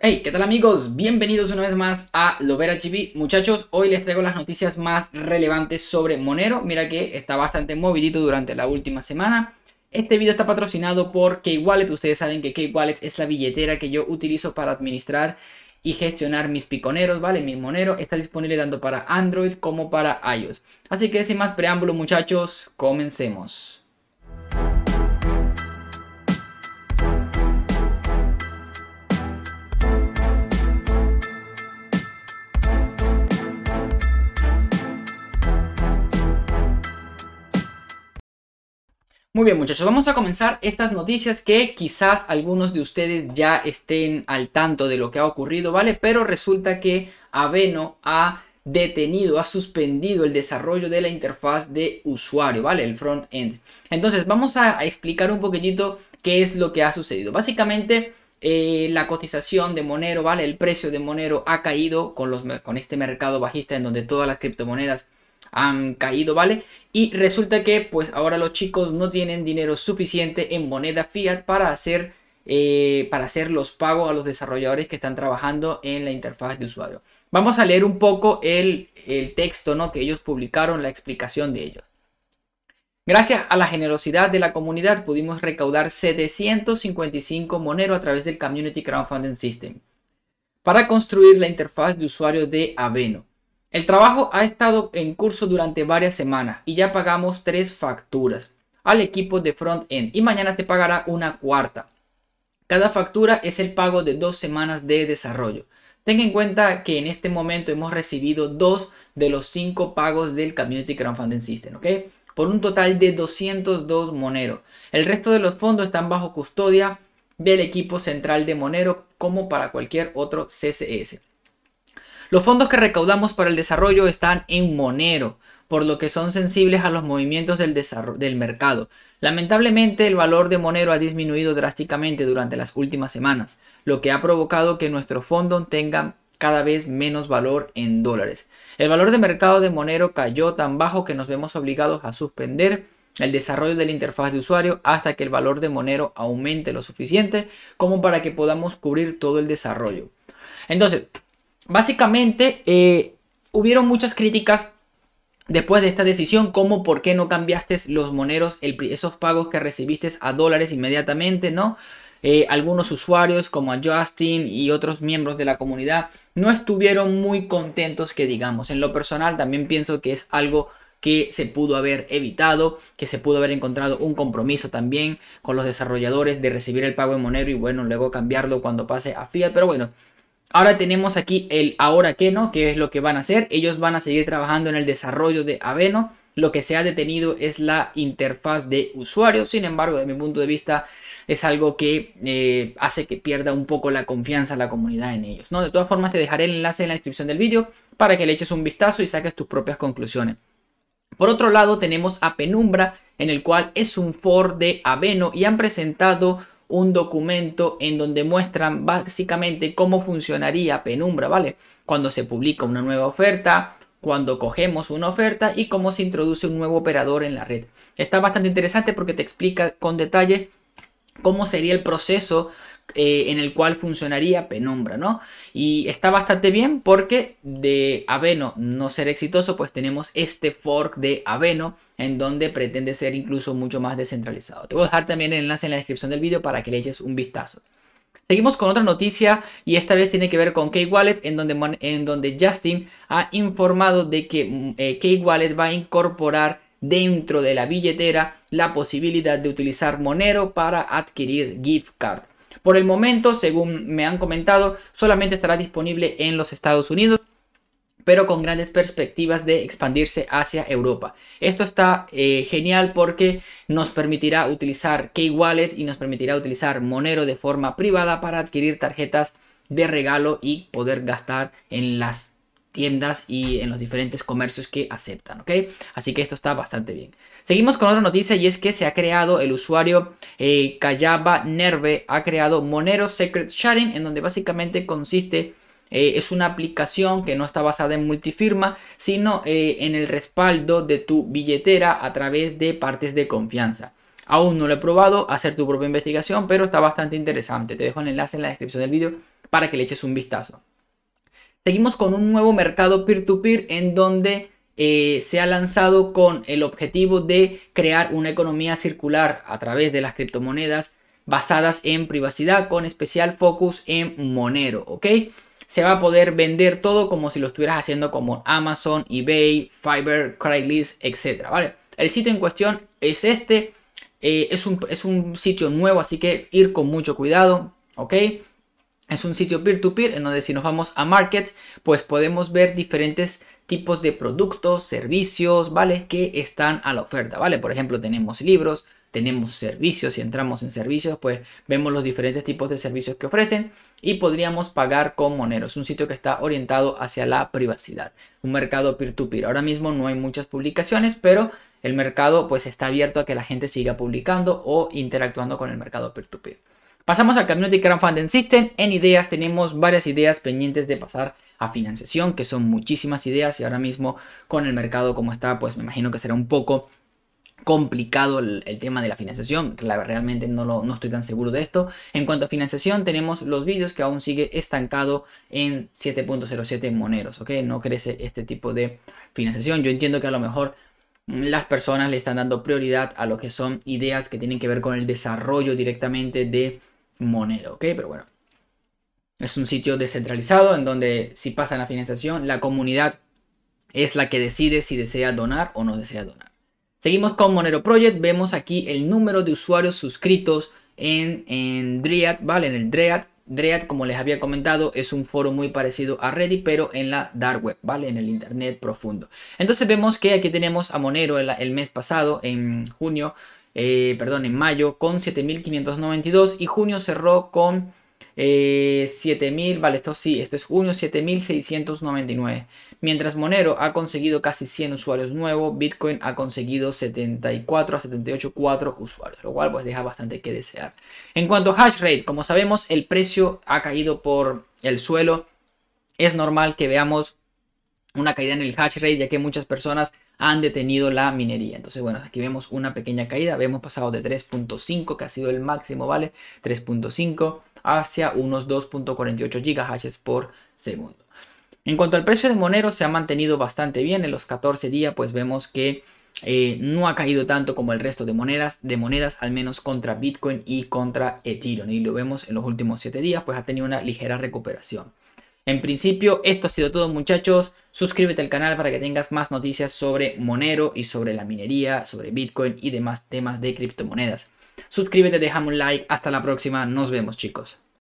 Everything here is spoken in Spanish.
Hey, ¿qué tal amigos? Bienvenidos una vez más a Lovera TV. Muchachos, hoy les traigo las noticias más relevantes sobre Monero. Mira que está bastante movidito durante la última semana. Este video está patrocinado por K-Wallet. Ustedes saben que K-Wallet es la billetera que yo utilizo para administrar y gestionar mis piconeros, ¿vale? Mi Monero. Está disponible tanto para Android como para iOS. Así que sin más preámbulo, muchachos, comencemos. Muy bien muchachos, vamos a comenzar estas noticias que quizás algunos de ustedes ya estén al tanto de lo que ha ocurrido, ¿vale? Pero resulta que Aveno ha detenido, ha suspendido el desarrollo de la interfaz de usuario, ¿vale? El front-end. Entonces vamos a, explicar un poquitito qué es lo que ha sucedido. Básicamente eh, la cotización de Monero, ¿vale? El precio de Monero ha caído con, los, con este mercado bajista en donde todas las criptomonedas han caído, ¿vale? Y resulta que pues ahora los chicos no tienen dinero suficiente en moneda fiat para hacer, eh, para hacer los pagos a los desarrolladores que están trabajando en la interfaz de usuario. Vamos a leer un poco el, el texto ¿no? que ellos publicaron, la explicación de ellos. Gracias a la generosidad de la comunidad pudimos recaudar 755 Monero a través del Community Crowdfunding System para construir la interfaz de usuario de Aveno. El trabajo ha estado en curso durante varias semanas y ya pagamos tres facturas al equipo de front-end y mañana se pagará una cuarta. Cada factura es el pago de dos semanas de desarrollo. Tenga en cuenta que en este momento hemos recibido dos de los cinco pagos del Community Crowdfunding System, ¿ok? Por un total de 202 Monero. El resto de los fondos están bajo custodia del equipo central de Monero como para cualquier otro CCS. Los fondos que recaudamos para el desarrollo están en Monero, por lo que son sensibles a los movimientos del, mercado. Lamentablemente el valor de Monero ha disminuido drásticamente durante las últimas semanas, lo que ha provocado que nuestro fondo tenga cada vez menos valor en dólares. El valor de mercado de Monero cayó tan bajo que nos vemos obligados a suspender el desarrollo de la interfaz de usuario hasta que el valor de Monero aumente lo suficiente como para que podamos cubrir todo el desarrollo. Entonces, básicamente eh, hubieron muchas críticas después de esta decisión, como por qué no cambiaste los moneros, el, esos pagos que recibiste a dólares inmediatamente, ¿no? Eh, algunos usuarios como a Justin y otros miembros de la comunidad no estuvieron muy contentos que digamos. En lo personal también pienso que es algo que se pudo haber evitado, que se pudo haber encontrado un compromiso también con los desarrolladores de recibir el pago en Monero y bueno, luego cambiarlo cuando pase a Fiat. Pero bueno, Ahora tenemos aquí el ahora que no, que es lo que van a hacer. Ellos van a seguir trabajando en el desarrollo de Aveno. Lo que se ha detenido es la interfaz de usuario. Sin embargo, de mi punto de vista, es algo que eh, hace que pierda un poco la confianza la comunidad en ellos. ¿no? De todas formas, te dejaré el enlace en la descripción del vídeo para que le eches un vistazo y saques tus propias conclusiones. Por otro lado, tenemos a Penumbra, en el cual es un for de Aveno y han presentado un documento en donde muestran básicamente cómo funcionaría Penumbra, ¿vale? Cuando se publica una nueva oferta, cuando cogemos una oferta y cómo se introduce un nuevo operador en la red. Está bastante interesante porque te explica con detalle cómo sería el proceso eh, en el cual funcionaría Penumbra, ¿no? Y está bastante bien porque de Aveno no ser exitoso, pues tenemos este fork de Aveno en donde pretende ser incluso mucho más descentralizado. Te voy a dejar también el enlace en la descripción del vídeo para que le eches un vistazo. Seguimos con otra noticia y esta vez tiene que ver con K-Wallet en donde, en donde Justin ha informado de que mm, eh, K-Wallet va a incorporar dentro de la billetera la posibilidad de utilizar Monero para adquirir gift card. Por el momento, según me han comentado, solamente estará disponible en los Estados Unidos pero con grandes perspectivas de expandirse hacia Europa. Esto está eh, genial porque nos permitirá utilizar Key wallet y nos permitirá utilizar Monero de forma privada para adquirir tarjetas de regalo y poder gastar en las tiendas y en los diferentes comercios que aceptan, ¿ok? Así que esto está bastante bien. Seguimos con otra noticia y es que se ha creado el usuario Callaba eh, Nerve, ha creado Monero Secret Sharing, en donde básicamente consiste... Eh, es una aplicación que no está basada en multifirma, sino eh, en el respaldo de tu billetera a través de partes de confianza. Aún no lo he probado, hacer tu propia investigación, pero está bastante interesante. Te dejo el enlace en la descripción del vídeo para que le eches un vistazo. Seguimos con un nuevo mercado peer-to-peer en donde eh, se ha lanzado con el objetivo de crear una economía circular a través de las criptomonedas basadas en privacidad con especial focus en Monero, ¿ok? Se va a poder vender todo como si lo estuvieras haciendo como Amazon, eBay, Fiverr, Craigslist, etc. ¿vale? El sitio en cuestión es este, eh, es, un, es un sitio nuevo, así que ir con mucho cuidado, ¿ok? Es un sitio peer-to-peer en donde si nos vamos a market, pues podemos ver diferentes tipos de productos, servicios, ¿vale? Que están a la oferta, ¿vale? Por ejemplo, tenemos libros, tenemos servicios, si entramos en servicios, pues vemos los diferentes tipos de servicios que ofrecen y podríamos pagar con Monero. Es un sitio que está orientado hacia la privacidad, un mercado peer-to-peer. Ahora mismo no hay muchas publicaciones, pero el mercado pues está abierto a que la gente siga publicando o interactuando con el mercado peer-to-peer. peer to peer Pasamos al Community Crowdfunding System. En ideas tenemos varias ideas pendientes de pasar a financiación, que son muchísimas ideas y ahora mismo con el mercado como está, pues me imagino que será un poco complicado el, tema de la financiación, realmente no, no estoy tan seguro de esto. En cuanto a financiación, tenemos los vídeos que aún sigue estancado en 7.07 moneros, ¿ok? No crece este tipo de financiación. Yo entiendo que a lo mejor las personas le están dando prioridad a lo que son ideas que tienen que ver con el desarrollo directamente de Monero, ¿ok? Pero bueno. Es un sitio descentralizado en donde si pasa la financiación, la comunidad es la que decide si desea donar o no desea donar. Seguimos con Monero Project. Vemos aquí el número de usuarios suscritos en, en Dread, ¿vale? En el Dread. Dread, como les había comentado, es un foro muy parecido a Reddit, pero en la dark web, ¿vale? En el internet profundo. Entonces vemos que aquí tenemos a Monero el, el mes pasado, en junio, eh, perdón, en mayo con 7.592 y junio cerró con 7.000, eh, vale, esto sí, esto es junio 7.699. Mientras Monero ha conseguido casi 100 usuarios nuevos, Bitcoin ha conseguido 74 a 78,4 usuarios, lo cual pues deja bastante que desear. En cuanto a hash rate, como sabemos, el precio ha caído por el suelo. Es normal que veamos una caída en el hash rate, ya que muchas personas han detenido la minería. Entonces, bueno, aquí vemos una pequeña caída. Hemos pasado de 3.5, que ha sido el máximo, ¿vale? 3.5 hacia unos 2.48 GHz por segundo. En cuanto al precio de Monero, se ha mantenido bastante bien. En los 14 días, pues vemos que eh, no ha caído tanto como el resto de monedas, de monedas, al menos contra Bitcoin y contra Ethereum. Y lo vemos en los últimos 7 días, pues ha tenido una ligera recuperación. En principio, esto ha sido todo, muchachos. Suscríbete al canal para que tengas más noticias sobre Monero y sobre la minería, sobre Bitcoin y demás temas de criptomonedas. Suscríbete, deja un like. Hasta la próxima. Nos vemos chicos.